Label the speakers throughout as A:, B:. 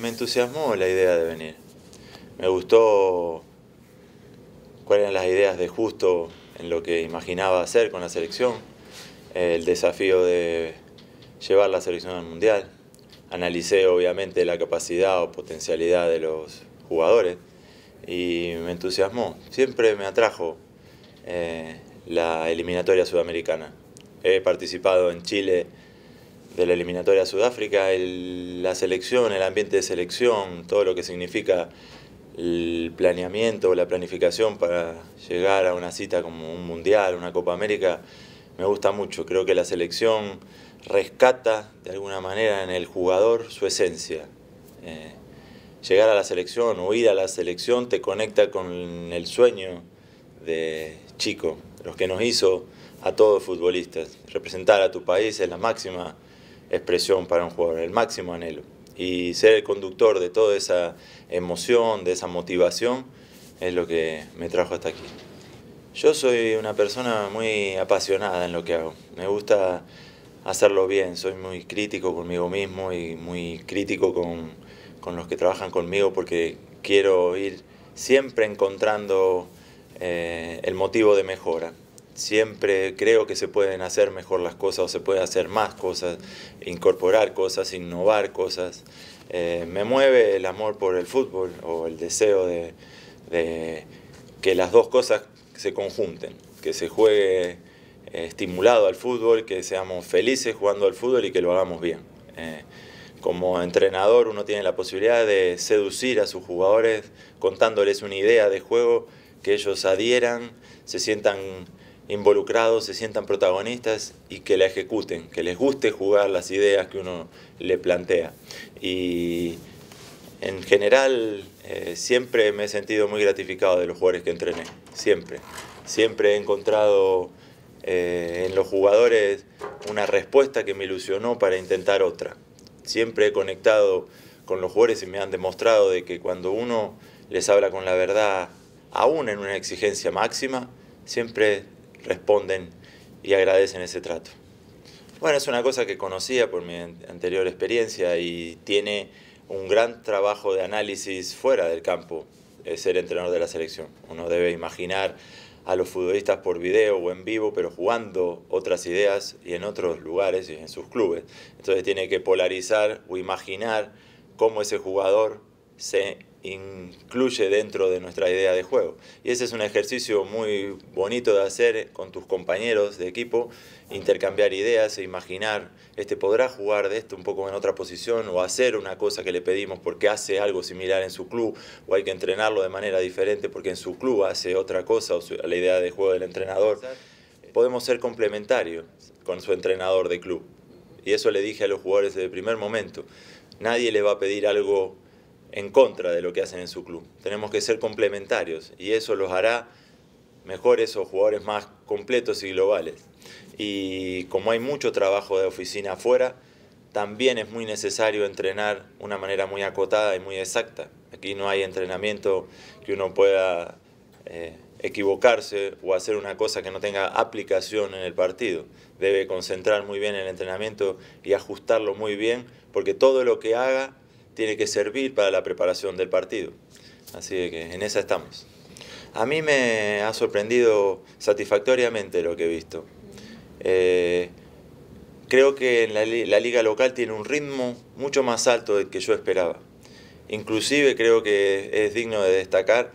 A: me entusiasmó la idea de venir. Me gustó cuáles eran las ideas de justo en lo que imaginaba hacer con la selección, el desafío de llevar la selección al mundial. Analicé obviamente la capacidad o potencialidad de los jugadores y me entusiasmó. Siempre me atrajo eh, la eliminatoria sudamericana. He participado en Chile de la eliminatoria Sudáfrica, la selección, el ambiente de selección, todo lo que significa el planeamiento la planificación para llegar a una cita como un Mundial, una Copa América, me gusta mucho. Creo que la selección rescata de alguna manera en el jugador su esencia. Eh, llegar a la selección o ir a la selección te conecta con el sueño de chico, los que nos hizo a todos futbolistas. Representar a tu país es la máxima expresión para un jugador, el máximo anhelo. Y ser el conductor de toda esa emoción, de esa motivación, es lo que me trajo hasta aquí. Yo soy una persona muy apasionada en lo que hago. Me gusta hacerlo bien, soy muy crítico conmigo mismo y muy crítico con, los que trabajan conmigo porque quiero ir siempre encontrando eh, el motivo de mejora siempre creo que se pueden hacer mejor las cosas o se puede hacer más cosas, incorporar cosas, innovar cosas. Eh, me mueve el amor por el fútbol o el deseo de, que las dos cosas se conjunten, que se juegue eh, estimulado al fútbol, que seamos felices jugando al fútbol y que lo hagamos bien. Eh, como entrenador uno tiene la posibilidad de seducir a sus jugadores contándoles una idea de juego, que ellos adhieran, se sientan involucrados, se sientan protagonistas y que la ejecuten, que les guste jugar las ideas que uno le plantea. Y en general eh, siempre me he sentido muy gratificado de los jugadores que entrené, siempre. Siempre he encontrado eh, en los jugadores una respuesta que me ilusionó para intentar otra. Siempre he conectado con los jugadores y me han demostrado de que cuando uno les habla con la verdad, aún en una exigencia máxima, siempre responden y agradecen ese trato. Bueno, es una cosa que conocía por mi anterior experiencia y tiene un gran trabajo de análisis fuera del campo eh, ser entrenador de la selección. Uno debe imaginar a los futbolistas por video o en vivo, pero jugando otras ideas y en otros lugares y en sus clubes. Entonces tiene que polarizar o imaginar cómo ese jugador se incluye dentro de nuestra idea de juego. Y ese es un ejercicio muy bonito de hacer con tus compañeros de equipo, intercambiar ideas e imaginar, este podrá jugar de esto un poco en otra posición o hacer una cosa que le pedimos porque hace algo similar en su club o hay que entrenarlo de manera diferente porque en su club hace otra cosa o la idea de juego del entrenador. Podemos ser complementarios con su entrenador de club. Y eso le dije a los jugadores desde el primer momento. Nadie le va a pedir algo en contra de lo que hacen en su club. Tenemos que ser complementarios y eso los hará mejores o jugadores más completos y globales. Y como hay mucho trabajo de oficina afuera, también es muy necesario entrenar una manera muy acotada y muy exacta. Aquí no hay entrenamiento que uno pueda eh, equivocarse o hacer una cosa que no tenga aplicación en el partido. Debe concentrar muy bien el entrenamiento y ajustarlo muy bien porque todo lo que haga tiene que servir para la preparación del partido. Así que en esa estamos. A mí me ha sorprendido satisfactoriamente lo que he visto. Eh, creo que la, la, liga local tiene un ritmo mucho más alto del que yo esperaba. Inclusive creo que es digno de destacar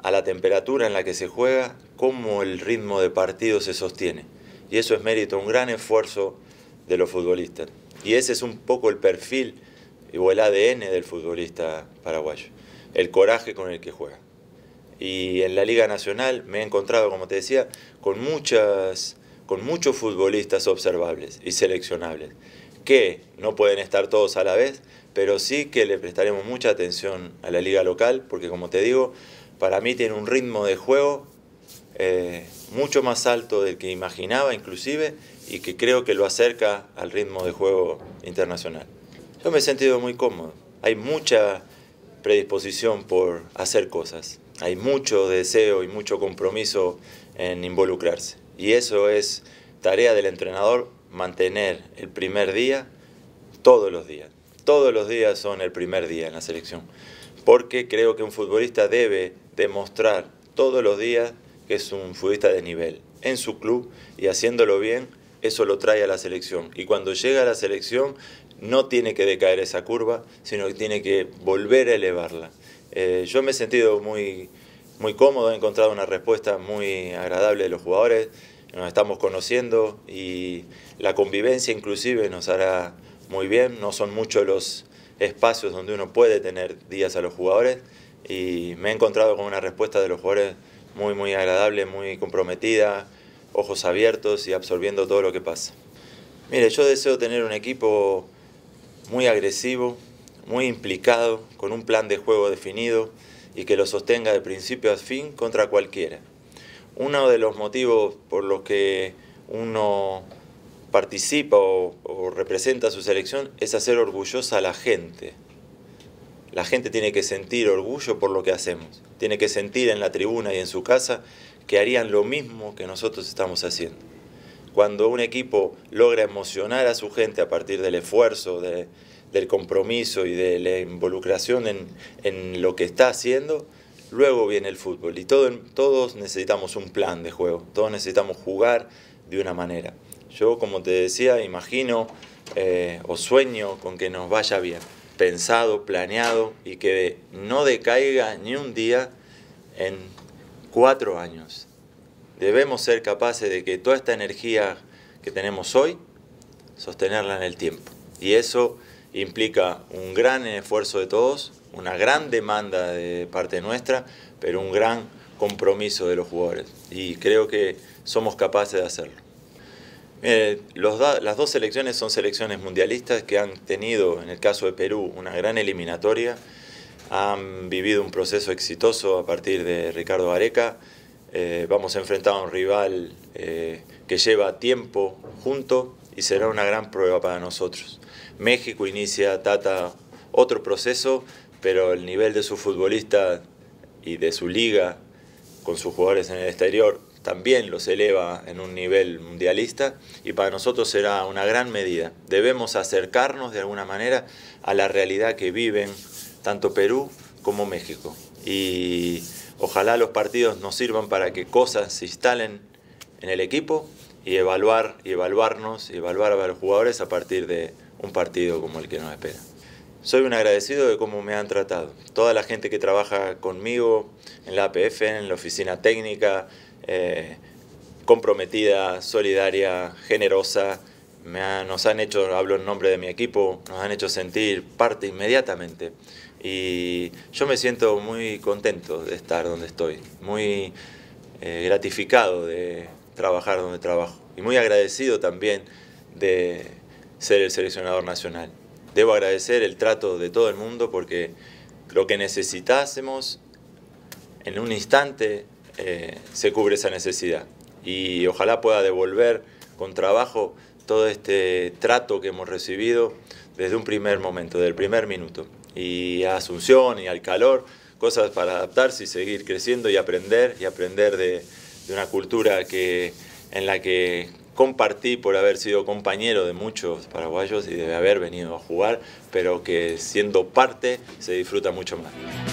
A: a la temperatura en la que se juega, cómo el ritmo de partido se sostiene. Y eso es mérito, un gran esfuerzo de los futbolistas. Y ese es un poco el perfil o el ADN del futbolista paraguayo, el coraje con el que juega. Y en la Liga Nacional me he encontrado, como te decía, con, muchas, con muchos futbolistas observables y seleccionables, que no pueden estar todos a la vez, pero sí que le prestaremos mucha atención a la liga local, porque como te digo, para mí tiene un ritmo de juego eh, mucho más alto del que imaginaba inclusive y que creo que lo acerca al ritmo de juego internacional. Yo me he sentido muy cómodo. Hay mucha predisposición por hacer cosas. Hay mucho deseo y mucho compromiso en involucrarse. Y eso es tarea del entrenador, mantener el primer día todos los días. Todos los días son el primer día en la selección. Porque creo que un futbolista debe demostrar todos los días que es un futbolista de nivel en su club y haciéndolo bien, eso lo trae a la selección. Y cuando llega a la selección no tiene que decaer esa curva, sino que tiene que volver a elevarla. Eh, yo me he sentido muy, muy cómodo, he encontrado una respuesta muy agradable de los jugadores, nos estamos conociendo y la convivencia inclusive nos hará muy bien, no son muchos los espacios donde uno puede tener días a los jugadores y me he encontrado con una respuesta de los jugadores muy muy agradable, muy comprometida, ojos abiertos y absorbiendo todo lo que pasa. Mire, yo deseo tener un equipo muy agresivo, muy implicado, con un plan de juego definido y que lo sostenga de principio a fin contra cualquiera. Uno de los motivos por los que uno participa o, representa a su selección es hacer orgullosa a la gente. La gente tiene que sentir orgullo por lo que hacemos, tiene que sentir en la tribuna y en su casa que harían lo mismo que nosotros estamos haciendo cuando un equipo logra emocionar a su gente a partir del esfuerzo, del compromiso y de la involucración en, lo que está haciendo, luego viene el fútbol. Y todos necesitamos un plan de juego, todos necesitamos jugar de una manera. Yo, como te decía, imagino eh, o sueño con que nos vaya bien, pensado, planeado y que no decaiga ni un día en cuatro años debemos ser capaces de que toda esta energía que tenemos hoy, sostenerla en el tiempo. Y eso implica un gran esfuerzo de todos, una gran demanda de parte nuestra, pero un gran compromiso de los jugadores. Y creo que somos capaces de hacerlo. las dos selecciones son selecciones mundialistas que han tenido, en el caso de Perú, una gran eliminatoria. Han vivido un proceso exitoso a partir de Ricardo Areca. Eh, vamos a enfrentar a un rival eh, que lleva tiempo junto y será una gran prueba para nosotros. México inicia Tata otro proceso, pero el nivel de su futbolista y de su liga con sus jugadores en el exterior también los eleva en un nivel mundialista y para nosotros será una gran medida. Debemos acercarnos de alguna manera a la realidad que viven tanto Perú como México. Y Ojalá los partidos nos sirvan para que cosas se instalen en el equipo y evaluar y evaluarnos y evaluar a los jugadores a partir de un partido como el que nos espera. Soy un agradecido de cómo me han tratado. Toda la gente que trabaja conmigo en la APF, en la oficina técnica, eh, comprometida, solidaria, generosa, nos han hecho, hablo en nombre de mi equipo, nos han hecho sentir parte inmediatamente y yo me siento muy contento de estar donde estoy, muy eh, gratificado de trabajar donde trabajo y muy agradecido también de ser el seleccionador nacional. Debo agradecer el trato de todo el mundo porque lo que necesitásemos en un instante eh, se cubre esa necesidad y ojalá pueda devolver con trabajo todo este trato que hemos recibido desde un primer momento, del primer minuto y a Asunción y al calor, cosas para adaptarse y seguir creciendo y aprender, y aprender de, una cultura que, en la que compartí por haber sido compañero de muchos paraguayos y de haber venido a jugar, pero que siendo parte se disfruta mucho más.